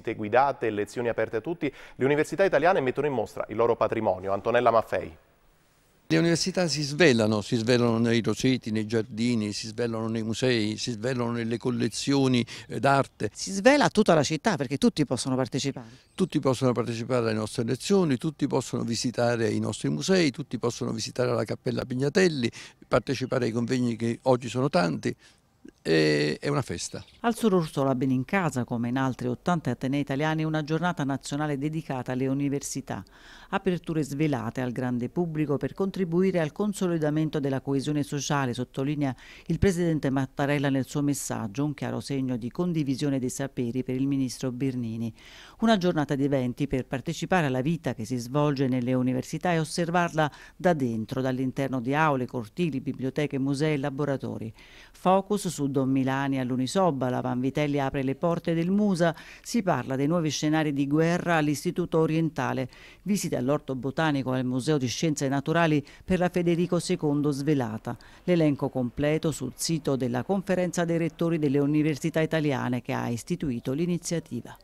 visite guidate lezioni aperte a tutti, le università italiane mettono in mostra il loro patrimonio. Antonella Maffei. Le università si svelano, si svelano nei roceti, nei giardini, si svelano nei musei, si svelano nelle collezioni eh, d'arte. Si svela tutta la città perché tutti possono partecipare. Tutti possono partecipare alle nostre lezioni, tutti possono visitare i nostri musei, tutti possono visitare la Cappella Pignatelli, partecipare ai convegni che oggi sono tanti e è una festa. Al Sur Orsola Ben in Casa, come in altri 80 atenei italiani, una giornata nazionale dedicata alle università. Aperture svelate al grande pubblico per contribuire al consolidamento della coesione sociale, sottolinea il presidente Mattarella nel suo messaggio, un chiaro segno di condivisione dei saperi per il ministro Bernini. Una giornata di eventi per partecipare alla vita che si svolge nelle università e osservarla da dentro, dall'interno di aule, cortili, biblioteche, musei e laboratori. Focus su Don Milani all'Unisoba, la Vanvitelli apre le porte del Musa, si parla dei nuovi scenari di guerra all'Istituto Orientale, visita all'Orto Botanico e al Museo di Scienze Naturali per la Federico II svelata. L'elenco completo sul sito della Conferenza dei Rettori delle Università Italiane che ha istituito l'iniziativa.